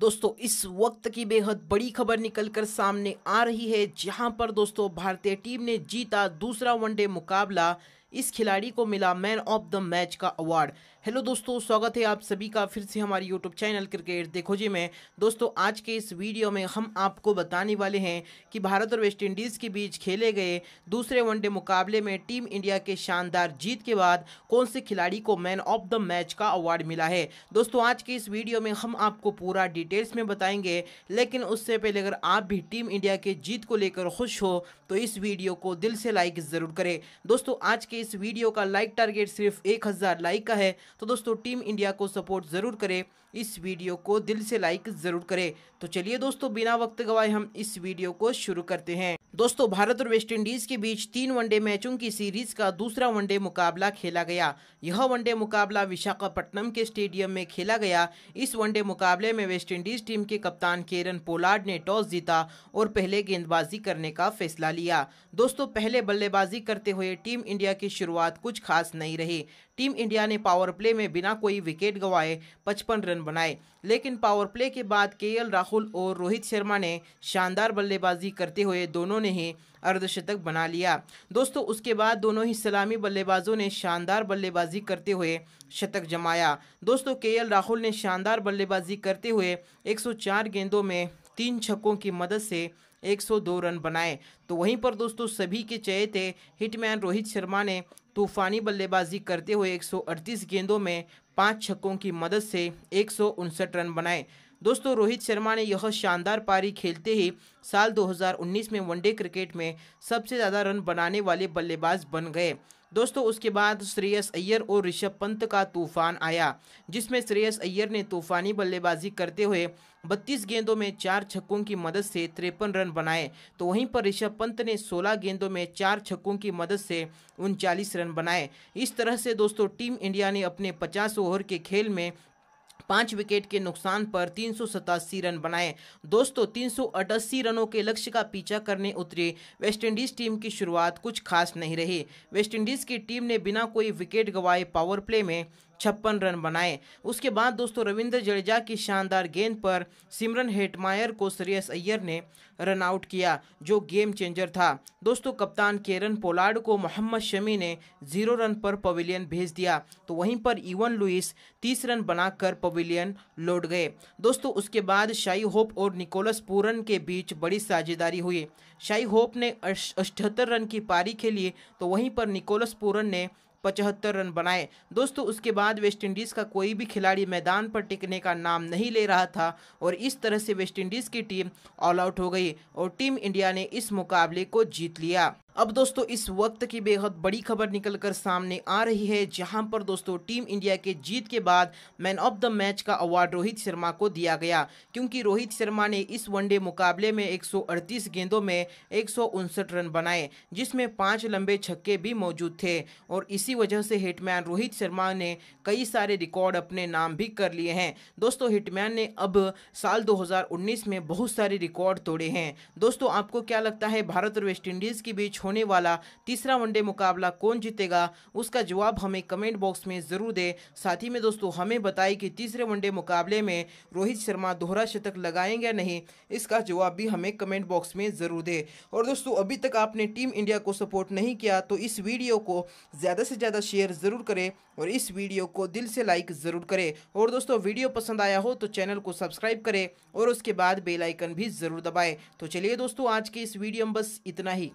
दोस्तों इस वक्त की बेहद बड़ी खबर निकलकर सामने आ रही है जहां पर दोस्तों भारतीय टीम ने जीता दूसरा वनडे मुकाबला इस खिलाड़ी को मिला मैन ऑफ द मैच का अवार्ड हेलो दोस्तों स्वागत है आप सभी का फिर से हमारे यूट्यूब चैनल क्रिकेट देखो जी में दोस्तों आज के इस वीडियो में हम आपको बताने वाले हैं कि भारत और वेस्ट इंडीज के बीच खेले गए दूसरे वनडे मुकाबले में टीम इंडिया के शानदार जीत के बाद कौन से खिलाड़ी को मैन ऑफ द मैच का अवार्ड मिला है दोस्तों आज के इस वीडियो में हम आपको पूरा डिटेल्स में बताएंगे लेकिन उससे पहले अगर आप भी टीम इंडिया के जीत को लेकर खुश हो तो इस वीडियो को दिल से लाइक ज़रूर करें दोस्तों आज के इस वीडियो का लाइक टारगेट सिर्फ एक हज़ार लाइक का है तो दोस्तों टीम इंडिया को सपोर्ट ज़रूर करें इस वीडियो को दिल से लाइक ज़रूर करें तो चलिए दोस्तों बिना वक्त गवाए हम इस वीडियो को शुरू करते हैं दोस्तों भारत और वेस्टइंडीज के बीच तीन वनडे मैचों की सीरीज का दूसरा वनडे मुकाबला खेला गया यह वनडे मुकाबला विशाखापट्टनम के स्टेडियम में खेला गया इस वनडे मुकाबले में वेस्टइंडीज टीम के कप्तान केरन पोलार्ड ने टॉस जीता और पहले गेंदबाजी करने का फैसला लिया दोस्तों पहले बल्लेबाजी करते हुए टीम इंडिया की शुरुआत कुछ खास नहीं रही टीम इंडिया ने पावर प्ले में बिना कोई विकेट गंवाए पचपन रन बनाए लेकिन पावर प्ले के बाद के राहुल और रोहित शर्मा ने शानदार बल्लेबाजी करते हुए दोनों ने ही अर्धशतक बना लिया दोस्तों उसके बाद दोनों ही सलामी बल्लेबाजों ने शानदार बल्लेबाजी करते हुए शतक जमाया दोस्तों के राहुल ने शानदार बल्लेबाजी करते हुए एक गेंदों में तीन छक्कों की मदद से 102 रन बनाए तो वहीं पर दोस्तों सभी के चये थे हिटमैन रोहित शर्मा ने तूफानी बल्लेबाजी करते हुए 138 गेंदों में पांच छक्कों की मदद से एक रन बनाए दोस्तों रोहित शर्मा ने यह शानदार पारी खेलते ही साल 2019 में वनडे क्रिकेट में सबसे ज़्यादा रन बनाने वाले बल्लेबाज बन गए दोस्तों उसके बाद श्रेयस अय्यर और ऋषभ पंत का तूफान आया जिसमें श्रेयस अय्यर ने तूफानी बल्लेबाजी करते हुए 32 गेंदों में चार छक्कों की मदद से तिरपन रन बनाए तो वहीं पर ऋषभ पंत ने 16 गेंदों में चार छक्कों की मदद से उनचालीस रन बनाए इस तरह से दोस्तों टीम इंडिया ने अपने 50 ओवर के खेल में पांच विकेट के नुकसान पर तीन रन बनाए दोस्तों तीन रनों के लक्ष्य का पीछा करने उतरे वेस्टइंडीज टीम की शुरुआत कुछ खास नहीं रही वेस्टइंडीज की टीम ने बिना कोई विकेट गवाए पावर प्ले में छप्पन रन बनाए उसके बाद दोस्तों रविंद्र जडेजा की शानदार गेंद पर सिमरन हेटमायर को श्रेयस अय्यर ने रन आउट किया जो गेम चेंजर था दोस्तों कप्तान केरन पोलार्ड को मोहम्मद शमी ने जीरो रन पर पवेलियन भेज दिया तो वहीं पर इवन लुइस तीस रन बनाकर पवेलियन लौट गए दोस्तों उसके बाद शाही होप और निकोलस पूरन के बीच बड़ी साझेदारी हुई शाही होप ने अठहत्तर रन की पारी खेली तो वहीं पर निकोलस पूरन ने पचहत्तर रन बनाए दोस्तों उसके बाद वेस्टइंडीज़ का कोई भी खिलाड़ी मैदान पर टिकने का नाम नहीं ले रहा था और इस तरह से वेस्टइंडीज़ की टीम ऑल आउट हो गई और टीम इंडिया ने इस मुकाबले को जीत लिया अब दोस्तों इस वक्त की बेहद बड़ी खबर निकलकर सामने आ रही है जहां पर दोस्तों टीम इंडिया के जीत के बाद मैन ऑफ द मैच का अवार्ड रोहित शर्मा को दिया गया क्योंकि रोहित शर्मा ने इस वनडे मुकाबले में एक गेंदों में एक रन बनाए जिसमें पाँच लंबे छक्के भी मौजूद थे और इसी वजह से हिटमैन रोहित शर्मा ने कई सारे रिकॉर्ड अपने नाम भी कर लिए हैं दोस्तों हिटमैन ने अब साल 2019 में बहुत सारे रिकॉर्ड तोड़े हैं दोस्तों आपको क्या लगता है भारत और वेस्टइंडीज़ के बीच होने वाला तीसरा वनडे मुकाबला कौन जीतेगा उसका जवाब हमें कमेंट बॉक्स में ज़रूर दे साथ ही में दोस्तों हमें बताए कि तीसरे वनडे मुकाबले में रोहित शर्मा दोहरा शतक लगाएंगे या नहीं इसका जवाब भी हमें कमेंट बॉक्स में ज़रूर दे और दोस्तों अभी तक आपने टीम इंडिया को सपोर्ट नहीं किया तो इस वीडियो को ज़्यादा से ज़्यादा शेयर ज़रूर करें और इस वीडियो को दिल से लाइक ज़रूर करें और दोस्तों वीडियो पसंद आया हो तो चैनल को सब्सक्राइब करें और उसके बाद बेलाइकन भी ज़रूर दबाएँ तो चलिए दोस्तों आज के इस वीडियो में बस इतना ही